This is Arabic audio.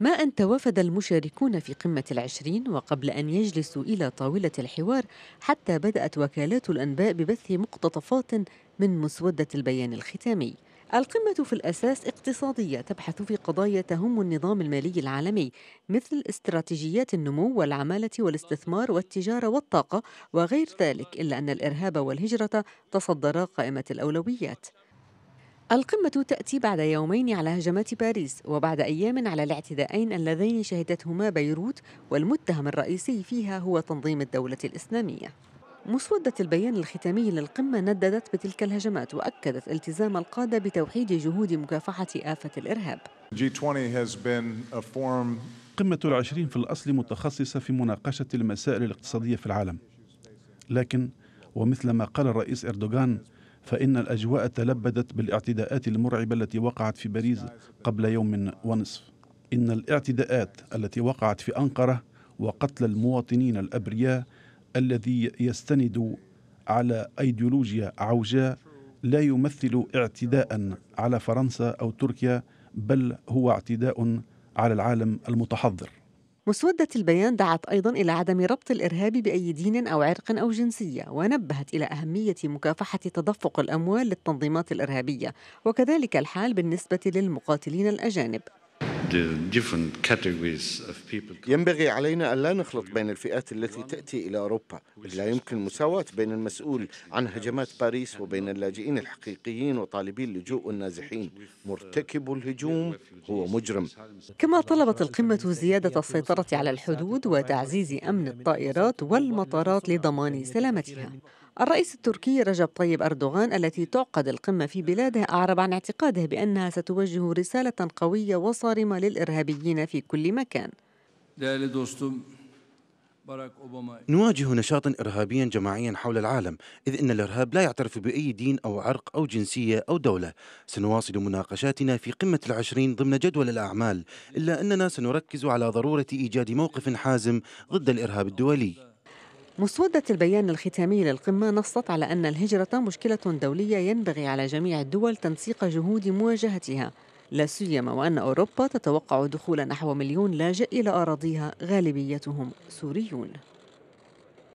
ما أن توافد المشاركون في قمة العشرين وقبل أن يجلسوا إلى طاولة الحوار حتى بدأت وكالات الأنباء ببث مقتطفات من مسودة البيان الختامي القمة في الأساس اقتصادية تبحث في قضايا تهم النظام المالي العالمي مثل استراتيجيات النمو والعمالة والاستثمار والتجارة والطاقة وغير ذلك إلا أن الإرهاب والهجرة تصدرا قائمة الأولويات القمة تأتي بعد يومين على هجمات باريس وبعد أيام على الاعتداءين اللذين شهدتهما بيروت والمتهم الرئيسي فيها هو تنظيم الدولة الإسلامية مسودة البيان الختامي للقمة نددت بتلك الهجمات وأكدت التزام القادة بتوحيد جهود مكافحة آفة الإرهاب قمة العشرين في الأصل متخصصة في مناقشة المسائل الاقتصادية في العالم لكن ومثل ما قال الرئيس إردوغان فإن الأجواء تلبدت بالاعتداءات المرعبة التي وقعت في باريس قبل يوم ونصف إن الاعتداءات التي وقعت في أنقرة وقتل المواطنين الأبرياء الذي يستند على أيديولوجيا عوجاء لا يمثل اعتداء على فرنسا أو تركيا بل هو اعتداء على العالم المتحضر مسودة البيان دعت أيضا إلى عدم ربط الإرهاب بأي دين أو عرق أو جنسية ونبهت إلى أهمية مكافحة تدفق الأموال للتنظيمات الإرهابية وكذلك الحال بالنسبة للمقاتلين الأجانب ينبغي علينا أن لا نخلط بين الفئات التي تأتي إلى أوروبا لا يمكن مساواة بين المسؤول عن هجمات باريس وبين اللاجئين الحقيقيين وطالبي اللجوء النازحين مرتكب الهجوم هو مجرم كما طلبت القمة زيادة السيطرة على الحدود وتعزيز أمن الطائرات والمطارات لضمان سلامتها الرئيس التركي رجب طيب أردوغان التي تعقد القمة في بلاده أعرب عن اعتقاده بأنها ستوجه رسالة قوية وصارمة للإرهابيين في كل مكان نواجه نشاطا إرهابيا جماعيا حول العالم إذ أن الإرهاب لا يعترف بأي دين أو عرق أو جنسية أو دولة سنواصل مناقشاتنا في قمة العشرين ضمن جدول الأعمال إلا أننا سنركز على ضرورة إيجاد موقف حازم ضد الإرهاب الدولي مسودة البيان الختامي للقمة نصت على أن الهجرة مشكلة دولية ينبغي على جميع الدول تنسيق جهود مواجهتها لا سيما وأن أوروبا تتوقع دخول نحو مليون لاجئ إلى أراضيها غالبيتهم سوريون